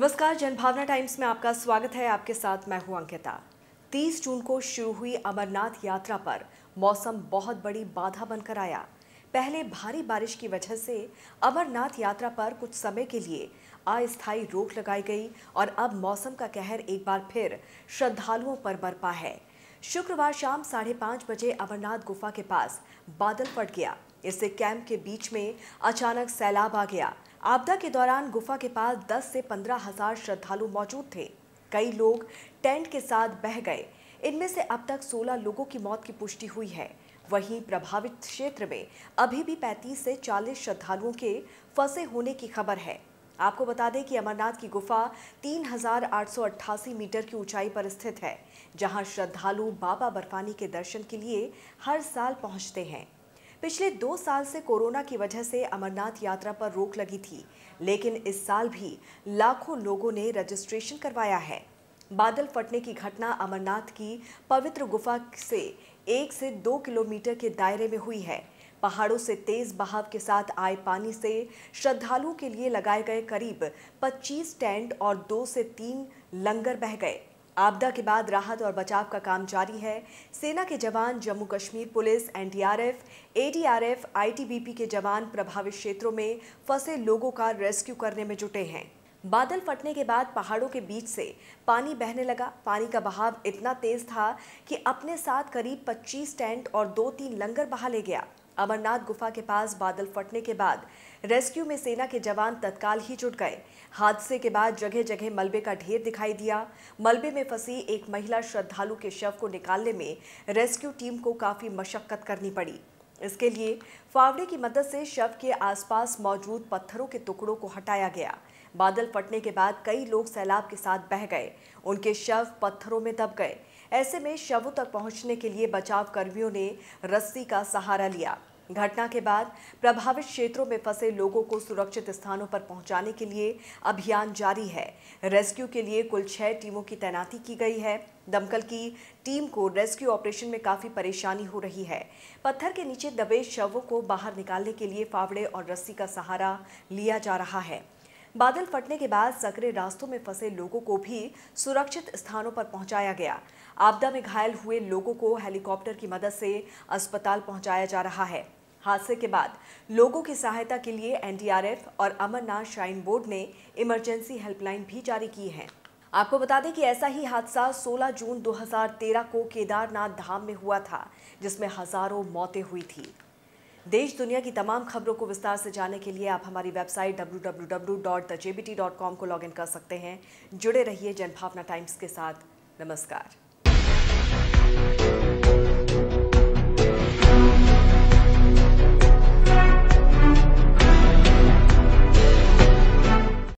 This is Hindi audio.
नमस्कार जनभावना टाइम्स में आपका स्वागत है आपके साथ मैं हूं अंकिता 30 जून को शुरू हुई अमरनाथ यात्रा पर मौसम बहुत बड़ी बाधा बनकर आया पहले भारी बारिश की वजह से अमरनाथ यात्रा पर कुछ समय के लिए अस्थायी रोक लगाई गई और अब मौसम का कहर एक बार फिर श्रद्धालुओं पर बरपा है शुक्रवार शाम साढ़े पाँच बजे अमरनाथ गुफा के पास बादल फट गया इससे कैंप के बीच में अचानक सैलाब आ गया आपदा के दौरान गुफा के पास 10 से पंद्रह हजार श्रद्धालु मौजूद थे कई लोग टेंट के साथ बह गए इनमें से अब तक 16 लोगों की मौत की पुष्टि हुई है वहीं प्रभावित क्षेत्र में अभी भी 35 से 40 श्रद्धालुओं के फंसे होने की खबर है आपको बता दें कि अमरनाथ की गुफा 3,888 मीटर की ऊंचाई पर स्थित है जहां श्रद्धालु बाबा बर्फानी के दर्शन के लिए हर साल पहुंचते हैं पिछले दो साल से कोरोना की वजह से अमरनाथ यात्रा पर रोक लगी थी लेकिन इस साल भी लाखों लोगों ने रजिस्ट्रेशन करवाया है बादल फटने की घटना अमरनाथ की पवित्र गुफा से एक से दो किलोमीटर के दायरे में हुई है पहाड़ों से तेज बहाव के साथ आए पानी से श्रद्धालुओं के लिए लगाए गए करीब 25 टेंट और दो से तीन लंगर बह गए आपदा के बाद राहत और बचाव का काम जारी है सेना के जवान Jammu Kashmir police NDRF ADRF ITBP के जवान प्रभावित क्षेत्रों में फंसे लोगों का रेस्क्यू करने में जुटे हैं बादल फटने के बाद पहाड़ों के बीच से पानी बहने लगा पानी का बहाव इतना तेज था कि अपने साथ करीब 25 टेंट और दो तीन लंगर बहा ले गया अमरनाथ गुफा के पास बादल फटने के बाद रेस्क्यू में सेना के जवान तत्काल ही जुट गए हादसे के बाद जगह जगह मलबे का ढेर दिखाई दिया मलबे में फंसी एक महिला श्रद्धालु के शव को निकालने में रेस्क्यू टीम को काफ़ी मशक्कत करनी पड़ी इसके लिए फावड़े की मदद से शव के आसपास मौजूद पत्थरों के टुकड़ों को हटाया गया बादल फटने के बाद कई लोग सैलाब के साथ बह गए उनके शव पत्थरों में दब गए ऐसे में शवों तक पहुंचने के लिए बचाव कर्मियों ने रस्सी का सहारा लिया घटना के बाद प्रभावित क्षेत्रों में फंसे लोगों को सुरक्षित स्थानों पर पहुंचाने के लिए अभियान जारी है रेस्क्यू के लिए कुल छह टीमों की तैनाती की गई है दमकल की टीम को रेस्क्यू ऑपरेशन में काफी परेशानी हो रही है पत्थर के नीचे दबे शवों को बाहर निकालने के लिए फावड़े और रस्सी का सहारा लिया जा रहा है बादल फटने के बाद सकरे रास्तों में फंसे लोगों को भी सुरक्षित स्थानों पर पहुंचाया गया आपदा में घायल हुए लोगों को हेलीकॉप्टर की मदद से अस्पताल पहुंचाया जा रहा है हादसे के बाद लोगों की सहायता के लिए एनडीआरएफ और अमरनाथ श्राइन बोर्ड ने इमरजेंसी हेल्पलाइन भी जारी की है आपको बता दें कि ऐसा ही हादसा 16 जून 2013 को केदारनाथ धाम में हुआ था जिसमें हजारों मौतें हुई थी देश दुनिया की तमाम खबरों को विस्तार से जानने के लिए आप हमारी वेबसाइट www.thejbt.com को लॉगिन कर सकते हैं जुड़े रहिए जनभावना टाइम्स के साथ नमस्कार